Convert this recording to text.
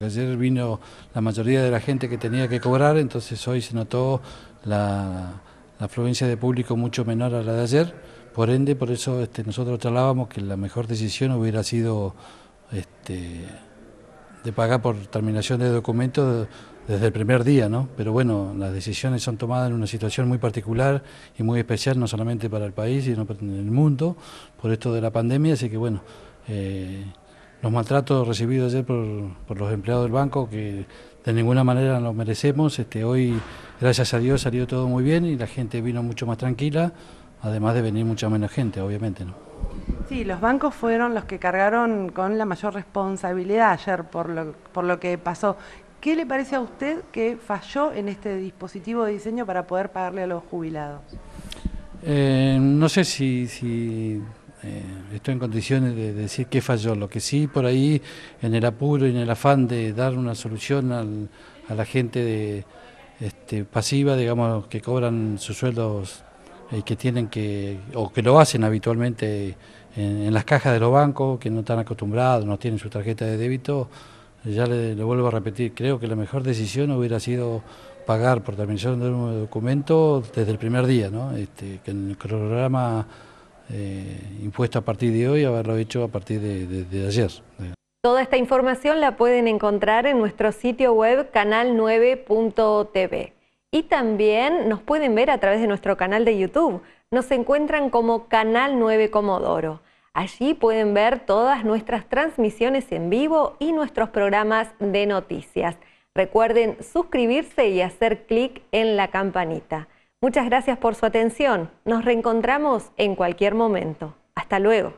Ayer vino la mayoría de la gente que tenía que cobrar, entonces hoy se notó la, afluencia de público mucho menor a la de ayer. Por ende, por eso este, nosotros charlábamos que la mejor decisión hubiera sido este, de pagar por terminación de documentos desde el primer día, ¿no? Pero bueno, las decisiones son tomadas en una situación muy particular y muy especial, no solamente para el país, sino para el mundo, por esto de la pandemia, así que bueno. Eh, los maltratos recibidos ayer por, los empleados del banco, que de ninguna manera los merecemos. Este, hoy, gracias a Dios, salió todo muy bien y la gente vino mucho más tranquila, además de venir mucha menos gente, obviamente. ¿no? Sí, los bancos fueron los que cargaron con la mayor responsabilidad ayer por lo, por lo que pasó. ¿Qué le parece a usted que falló en este dispositivo de diseño para poder pagarle a los jubilados? Eh, no sé si eh, estoy en condiciones de decir qué falló. Lo que sí, por ahí, en el apuro y en el afán de dar una solución a la gente este, pasiva, digamos, que cobran sus sueldos y eh, que tienen que, o que lo hacen habitualmente en, las cajas de los bancos, que no están acostumbrados, no tienen su tarjeta de débito, eh, ya le, vuelvo a repetir, creo que la mejor decisión hubiera sido pagar por terminación de un documento desde el primer día, ¿no? Este, que en el programa eh, impuesto a partir de hoy, haberlo hecho a partir de ayer. Toda esta información la pueden encontrar en nuestro sitio web canal9.tv. Y también nos pueden ver a través de nuestro canal de YouTube. Nos encuentran como Canal 9 Comodoro. Allí pueden ver todas nuestras transmisiones en vivo y nuestros programas de noticias. Recuerden suscribirse y hacer clic en la campanita. Muchas gracias por su atención. Nos reencontramos en cualquier momento. Hasta luego.